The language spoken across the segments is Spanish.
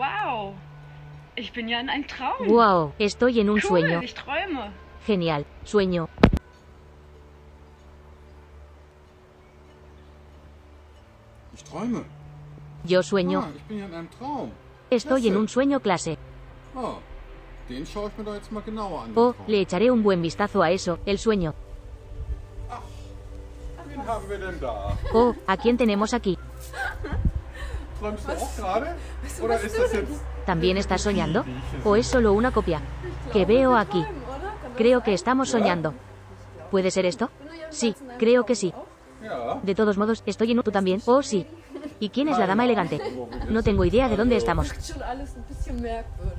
Wow. Wow, estoy en un sueño. Genial, sueño. Yo sueño. Ah, estoy en un sueño clase. Oh, le echaré un buen vistazo a eso, el sueño. Oh, ¿a quién tenemos aquí? ¿También estás soñando? ¿O es solo una copia? Que veo aquí. Creo que estamos soñando. ¿Puede ser esto? Sí, creo que sí. De todos modos, estoy en... ¿Tú también? Oh, sí. ¿Y quién es la dama elegante? No tengo idea de dónde estamos.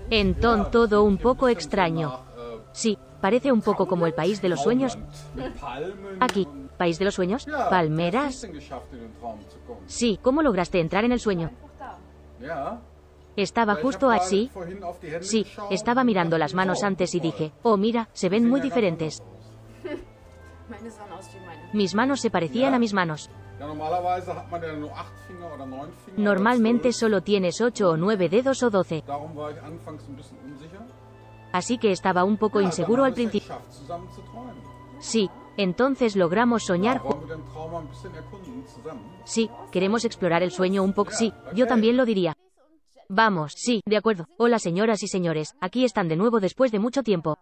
Entonces, todo un poco extraño. Eh, sí, parece un poco como el país de los sueños. Aquí país de los sueños? ¿Palmeras? Sí, ¿cómo lograste entrar en el sueño? Estaba justo así. Sí, estaba mirando las manos antes y dije, oh mira, se ven muy diferentes. Mis manos se parecían a mis manos. Normalmente solo tienes 8 o 9 dedos o 12. Así que estaba un poco inseguro al principio. Sí, entonces logramos soñar. Sí, queremos explorar el sueño un poco. Sí, yo también lo diría. Vamos, sí, de acuerdo. Hola señoras y señores, aquí están de nuevo después de mucho tiempo.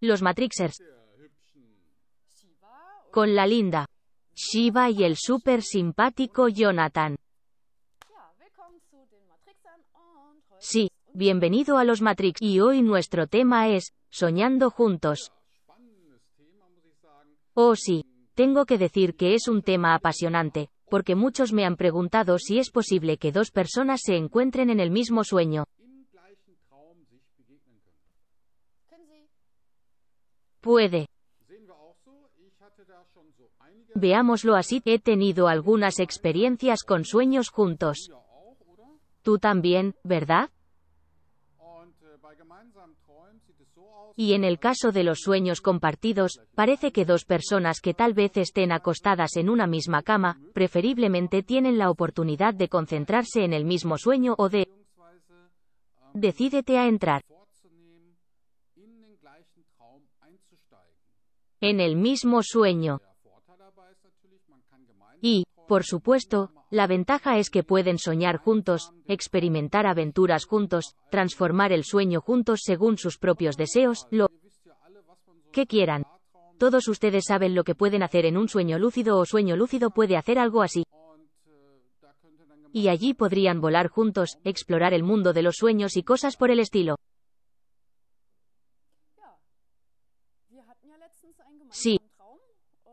Los Matrixers. Con la linda Shiva y el súper simpático Jonathan. Sí, bienvenido a los Matrix y hoy nuestro tema es, soñando juntos. Oh sí, tengo que decir que es un tema apasionante, porque muchos me han preguntado si es posible que dos personas se encuentren en el mismo sueño. Puede. Veámoslo así, he tenido algunas experiencias con sueños juntos. Tú también, ¿verdad? Y en el caso de los sueños compartidos, parece que dos personas que tal vez estén acostadas en una misma cama, preferiblemente tienen la oportunidad de concentrarse en el mismo sueño o de... Decídete a entrar. En el mismo sueño. Y, por supuesto, la ventaja es que pueden soñar juntos, experimentar aventuras juntos, transformar el sueño juntos según sus propios deseos, lo que quieran. Todos ustedes saben lo que pueden hacer en un sueño lúcido o sueño lúcido puede hacer algo así. Y allí podrían volar juntos, explorar el mundo de los sueños y cosas por el estilo. Sí,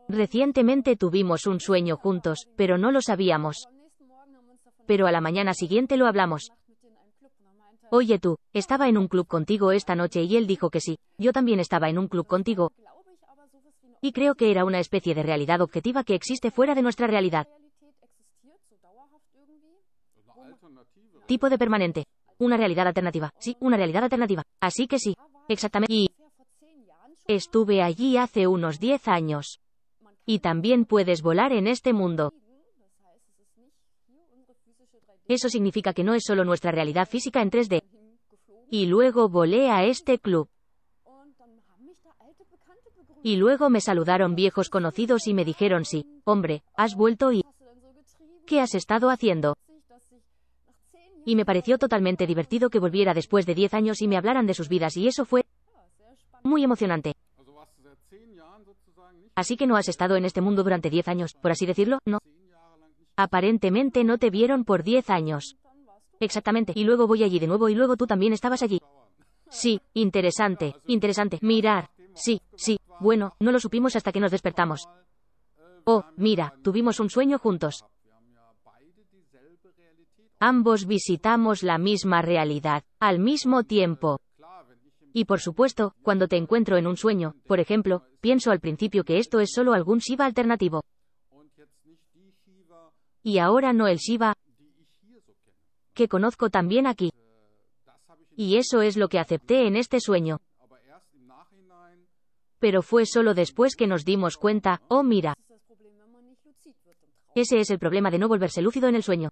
Recientemente tuvimos un sueño juntos, pero no lo sabíamos. Pero a la mañana siguiente lo hablamos. Oye tú, estaba en un club contigo esta noche y él dijo que sí, yo también estaba en un club contigo. Y creo que era una especie de realidad objetiva que existe fuera de nuestra realidad. Tipo de permanente. Una realidad alternativa. Sí, una realidad alternativa. Así que sí. Exactamente. Y estuve allí hace unos 10 años. Y también puedes volar en este mundo. Eso significa que no es solo nuestra realidad física en 3D. Y luego volé a este club. Y luego me saludaron viejos conocidos y me dijeron sí, hombre, has vuelto y... ¿Qué has estado haciendo? Y me pareció totalmente divertido que volviera después de 10 años y me hablaran de sus vidas y eso fue muy emocionante. Así que no has estado en este mundo durante 10 años, por así decirlo, ¿no? Aparentemente no te vieron por 10 años. Exactamente, y luego voy allí de nuevo y luego tú también estabas allí. Sí, interesante, interesante, mirar. Sí, sí, bueno, no lo supimos hasta que nos despertamos. Oh, mira, tuvimos un sueño juntos. Ambos visitamos la misma realidad, al mismo tiempo. Y por supuesto, cuando te encuentro en un sueño, por ejemplo, pienso al principio que esto es solo algún Shiva alternativo. Y ahora no el Shiva que conozco también aquí. Y eso es lo que acepté en este sueño. Pero fue solo después que nos dimos cuenta, oh mira. Ese es el problema de no volverse lúcido en el sueño.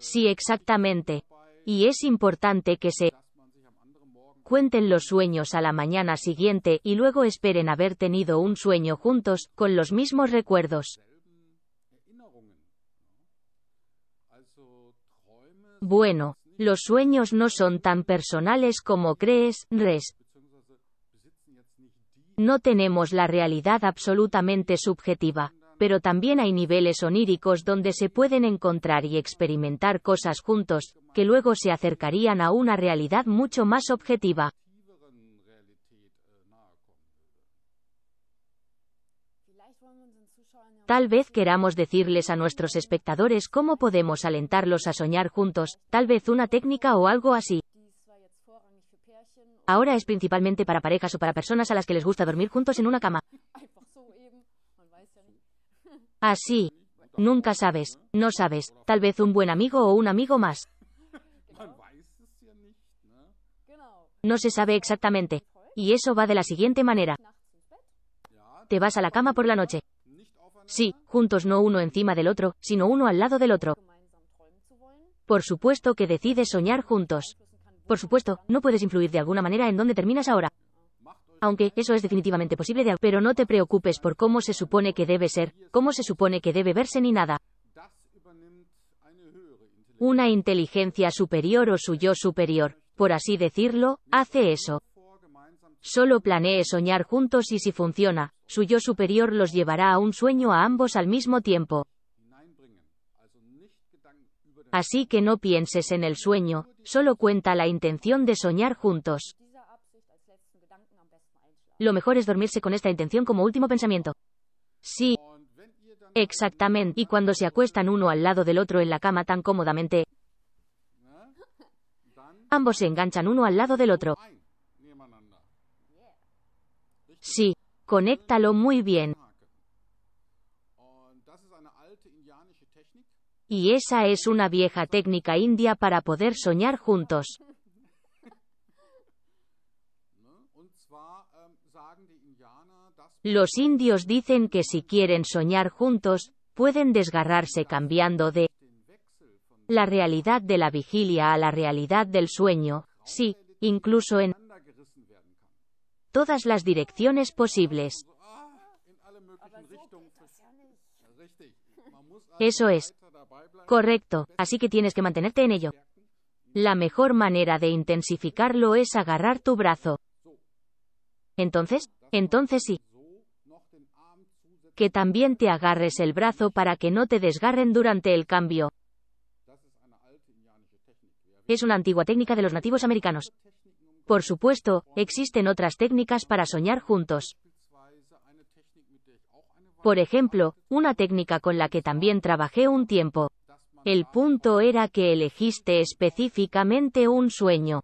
Sí, exactamente. Y es importante que se cuenten los sueños a la mañana siguiente y luego esperen haber tenido un sueño juntos, con los mismos recuerdos. Bueno, los sueños no son tan personales como crees, Res. No tenemos la realidad absolutamente subjetiva pero también hay niveles oníricos donde se pueden encontrar y experimentar cosas juntos, que luego se acercarían a una realidad mucho más objetiva. Tal vez queramos decirles a nuestros espectadores cómo podemos alentarlos a soñar juntos, tal vez una técnica o algo así. Ahora es principalmente para parejas o para personas a las que les gusta dormir juntos en una cama. Así. Ah, Nunca sabes, no sabes, tal vez un buen amigo o un amigo más. No se sabe exactamente. Y eso va de la siguiente manera. Te vas a la cama por la noche. Sí, juntos no uno encima del otro, sino uno al lado del otro. Por supuesto que decides soñar juntos. Por supuesto, no puedes influir de alguna manera en dónde terminas ahora aunque eso es definitivamente posible de pero no te preocupes por cómo se supone que debe ser, cómo se supone que debe verse ni nada. Una inteligencia superior o su yo superior, por así decirlo, hace eso. Solo planee soñar juntos y si funciona, su yo superior los llevará a un sueño a ambos al mismo tiempo. Así que no pienses en el sueño, solo cuenta la intención de soñar juntos. Lo mejor es dormirse con esta intención como último pensamiento. Sí. Exactamente. Y cuando se acuestan uno al lado del otro en la cama tan cómodamente, ambos se enganchan uno al lado del otro. Sí. Conéctalo muy bien. Y esa es una vieja técnica india para poder soñar juntos. Los indios dicen que si quieren soñar juntos, pueden desgarrarse cambiando de la realidad de la vigilia a la realidad del sueño, sí, incluso en todas las direcciones posibles. Eso es. Correcto, así que tienes que mantenerte en ello. La mejor manera de intensificarlo es agarrar tu brazo. Entonces, entonces sí que también te agarres el brazo para que no te desgarren durante el cambio. Es una antigua técnica de los nativos americanos. Por supuesto, existen otras técnicas para soñar juntos. Por ejemplo, una técnica con la que también trabajé un tiempo. El punto era que elegiste específicamente un sueño.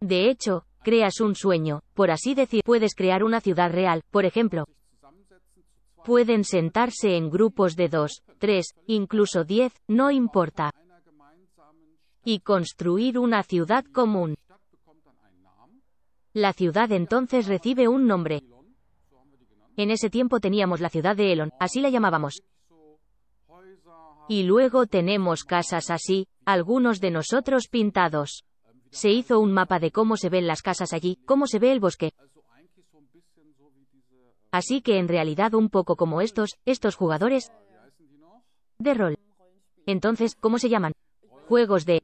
De hecho, creas un sueño, por así decir, puedes crear una ciudad real, por ejemplo. Pueden sentarse en grupos de dos, tres, incluso diez, no importa. Y construir una ciudad común. La ciudad entonces recibe un nombre. En ese tiempo teníamos la ciudad de Elon, así la llamábamos. Y luego tenemos casas así, algunos de nosotros pintados se hizo un mapa de cómo se ven las casas allí, cómo se ve el bosque. Así que en realidad un poco como estos, estos jugadores de rol. Entonces, ¿cómo se llaman? Juegos de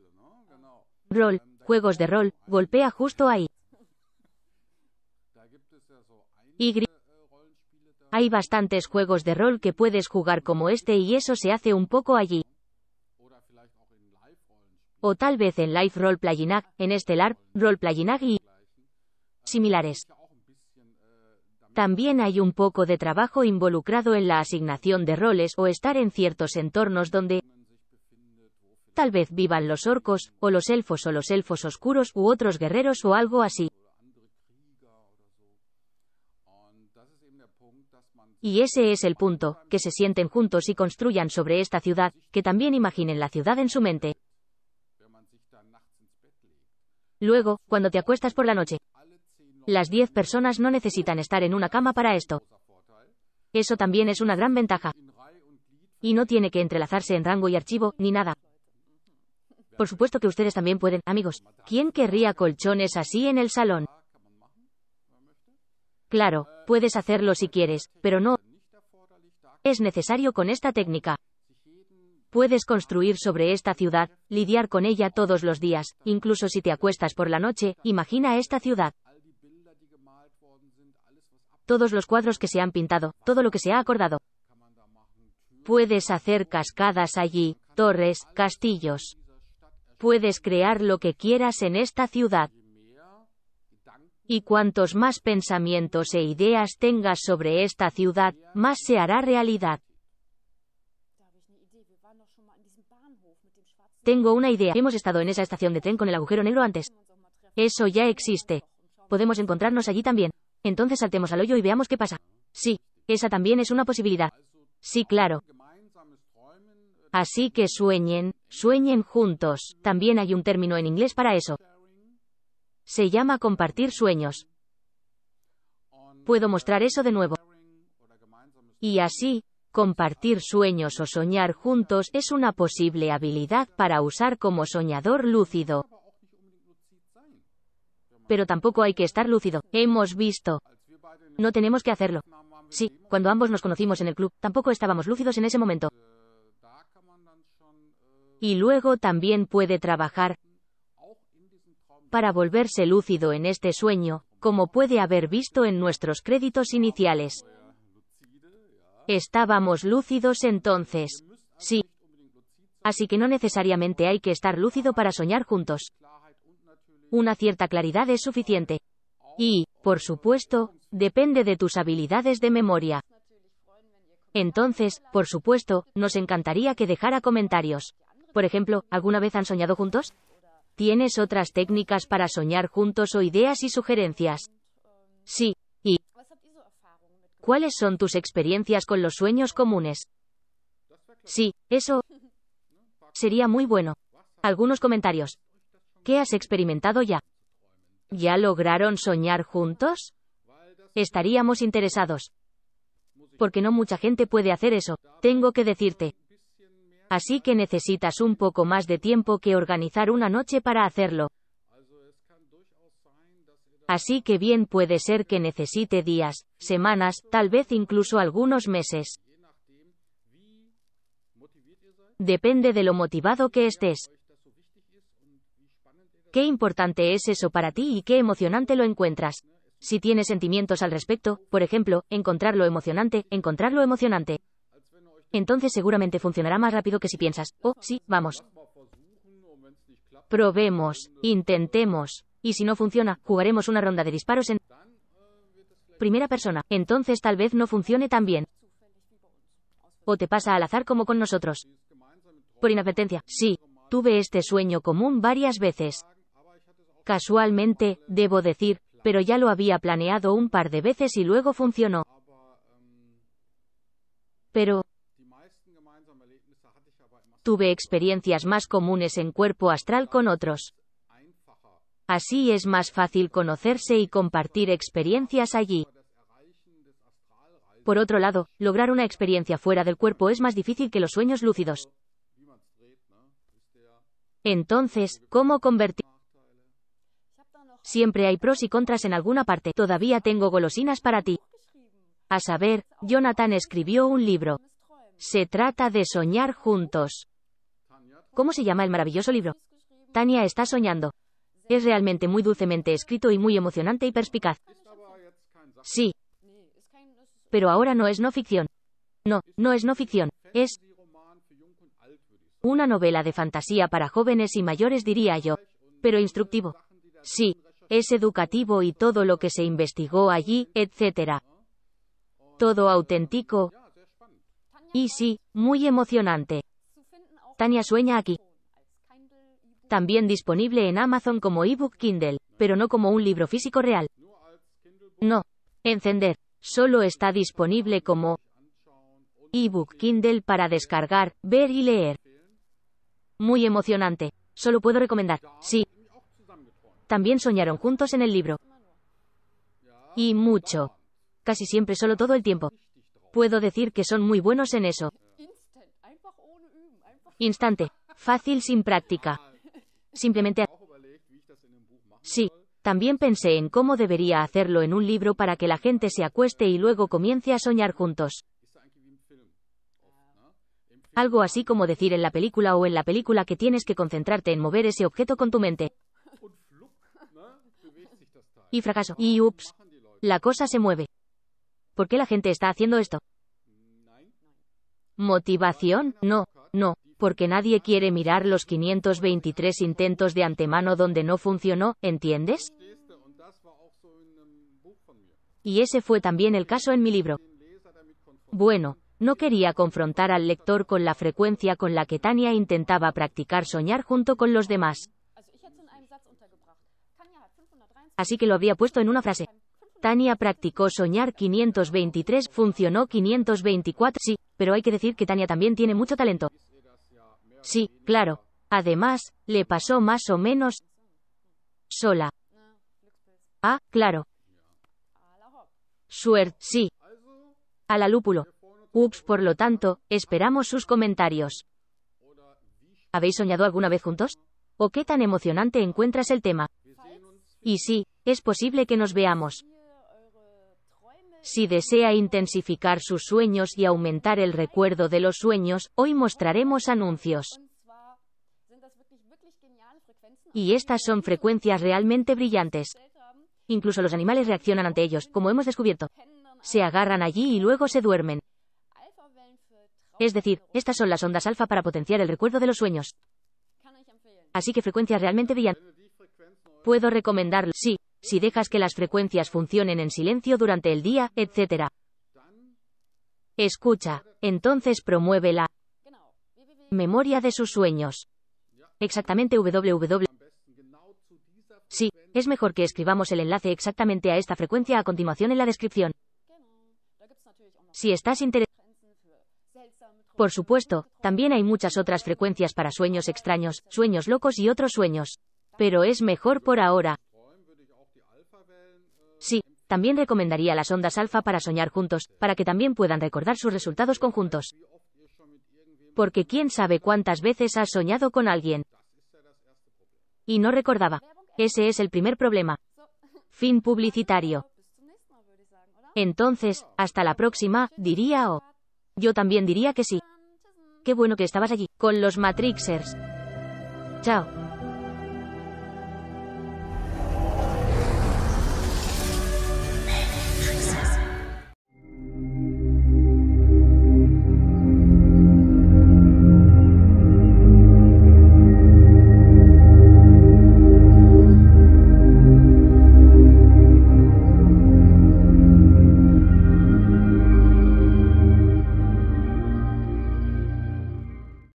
rol, juegos de rol, golpea justo ahí. Y hay bastantes juegos de rol que puedes jugar como este y eso se hace un poco allí o tal vez en Life Role Playing en Estelar, Role Playing y similares. También hay un poco de trabajo involucrado en la asignación de roles o estar en ciertos entornos donde tal vez vivan los orcos, o los elfos o los elfos oscuros u otros guerreros o algo así. Y ese es el punto, que se sienten juntos y construyan sobre esta ciudad, que también imaginen la ciudad en su mente. Luego, cuando te acuestas por la noche. Las 10 personas no necesitan estar en una cama para esto. Eso también es una gran ventaja. Y no tiene que entrelazarse en rango y archivo, ni nada. Por supuesto que ustedes también pueden, amigos. ¿Quién querría colchones así en el salón? Claro, puedes hacerlo si quieres, pero no es necesario con esta técnica. Puedes construir sobre esta ciudad, lidiar con ella todos los días, incluso si te acuestas por la noche, imagina esta ciudad. Todos los cuadros que se han pintado, todo lo que se ha acordado. Puedes hacer cascadas allí, torres, castillos. Puedes crear lo que quieras en esta ciudad. Y cuantos más pensamientos e ideas tengas sobre esta ciudad, más se hará realidad. Tengo una idea. Hemos estado en esa estación de tren con el agujero negro antes. Eso ya existe. Podemos encontrarnos allí también. Entonces saltemos al hoyo y veamos qué pasa. Sí, esa también es una posibilidad. Sí, claro. Así que sueñen, sueñen juntos. También hay un término en inglés para eso. Se llama compartir sueños. Puedo mostrar eso de nuevo. Y así, Compartir sueños o soñar juntos es una posible habilidad para usar como soñador lúcido. Pero tampoco hay que estar lúcido. Hemos visto. No tenemos que hacerlo. Sí, cuando ambos nos conocimos en el club, tampoco estábamos lúcidos en ese momento. Y luego también puede trabajar para volverse lúcido en este sueño, como puede haber visto en nuestros créditos iniciales. Estábamos lúcidos entonces. Sí. Así que no necesariamente hay que estar lúcido para soñar juntos. Una cierta claridad es suficiente. Y, por supuesto, depende de tus habilidades de memoria. Entonces, por supuesto, nos encantaría que dejara comentarios. Por ejemplo, ¿alguna vez han soñado juntos? ¿Tienes otras técnicas para soñar juntos o ideas y sugerencias? Sí, y, ¿Cuáles son tus experiencias con los sueños comunes? Sí, eso sería muy bueno. Algunos comentarios. ¿Qué has experimentado ya? ¿Ya lograron soñar juntos? Estaríamos interesados. Porque no mucha gente puede hacer eso, tengo que decirte. Así que necesitas un poco más de tiempo que organizar una noche para hacerlo. Así que bien puede ser que necesite días, semanas, tal vez incluso algunos meses. Depende de lo motivado que estés. Qué importante es eso para ti y qué emocionante lo encuentras. Si tienes sentimientos al respecto, por ejemplo, encontrarlo emocionante, encontrarlo emocionante. Entonces seguramente funcionará más rápido que si piensas, oh, sí, vamos. Probemos, intentemos. Y si no funciona, jugaremos una ronda de disparos en primera persona. Entonces tal vez no funcione tan bien. O te pasa al azar como con nosotros. Por inadvertencia, sí. Tuve este sueño común varias veces. Casualmente, debo decir, pero ya lo había planeado un par de veces y luego funcionó. Pero tuve experiencias más comunes en cuerpo astral con otros. Así es más fácil conocerse y compartir experiencias allí. Por otro lado, lograr una experiencia fuera del cuerpo es más difícil que los sueños lúcidos. Entonces, ¿cómo convertir? Siempre hay pros y contras en alguna parte. Todavía tengo golosinas para ti. A saber, Jonathan escribió un libro. Se trata de soñar juntos. ¿Cómo se llama el maravilloso libro? Tania está soñando. Es realmente muy dulcemente escrito y muy emocionante y perspicaz. Sí. Pero ahora no es no ficción. No, no es no ficción. Es una novela de fantasía para jóvenes y mayores, diría yo. Pero instructivo. Sí. Es educativo y todo lo que se investigó allí, etc. Todo auténtico. Y sí, muy emocionante. Tania sueña aquí también disponible en Amazon como ebook Kindle, pero no como un libro físico real. No. Encender. Solo está disponible como ebook Kindle para descargar, ver y leer. Muy emocionante. Solo puedo recomendar. Sí. También soñaron juntos en el libro. Y mucho. Casi siempre solo todo el tiempo. Puedo decir que son muy buenos en eso. Instante. Fácil sin práctica. Simplemente... Sí, también pensé en cómo debería hacerlo en un libro para que la gente se acueste y luego comience a soñar juntos. Algo así como decir en la película o en la película que tienes que concentrarte en mover ese objeto con tu mente. Y fracaso. Y ups. La cosa se mueve. ¿Por qué la gente está haciendo esto? Motivación, no, no, porque nadie quiere mirar los 523 intentos de antemano donde no funcionó, ¿entiendes? Y ese fue también el caso en mi libro. Bueno, no quería confrontar al lector con la frecuencia con la que Tania intentaba practicar soñar junto con los demás. Así que lo había puesto en una frase. Tania practicó soñar 523, funcionó 524, sí, pero hay que decir que Tania también tiene mucho talento. Sí, claro. Además, le pasó más o menos sola. Ah, claro. Suerte, sí. A la lúpulo. Ups, por lo tanto, esperamos sus comentarios. ¿Habéis soñado alguna vez juntos? ¿O qué tan emocionante encuentras el tema? Y sí, es posible que nos veamos. Si desea intensificar sus sueños y aumentar el recuerdo de los sueños, hoy mostraremos anuncios. Y estas son frecuencias realmente brillantes. Incluso los animales reaccionan ante ellos, como hemos descubierto. Se agarran allí y luego se duermen. Es decir, estas son las ondas alfa para potenciar el recuerdo de los sueños. Así que frecuencias realmente brillantes. Puedo recomendarlo. Sí, si dejas que las frecuencias funcionen en silencio durante el día, etc. Escucha, entonces promueve la memoria de sus sueños. Exactamente www. Sí, es mejor que escribamos el enlace exactamente a esta frecuencia a continuación en la descripción. Si estás interesado. Por supuesto, también hay muchas otras frecuencias para sueños extraños, sueños locos y otros sueños. Pero es mejor por ahora. Sí, también recomendaría las ondas alfa para soñar juntos, para que también puedan recordar sus resultados conjuntos. Porque quién sabe cuántas veces has soñado con alguien. Y no recordaba. Ese es el primer problema. Fin publicitario. Entonces, hasta la próxima, diría o. Yo también diría que sí. Qué bueno que estabas allí, con los Matrixers. Chao.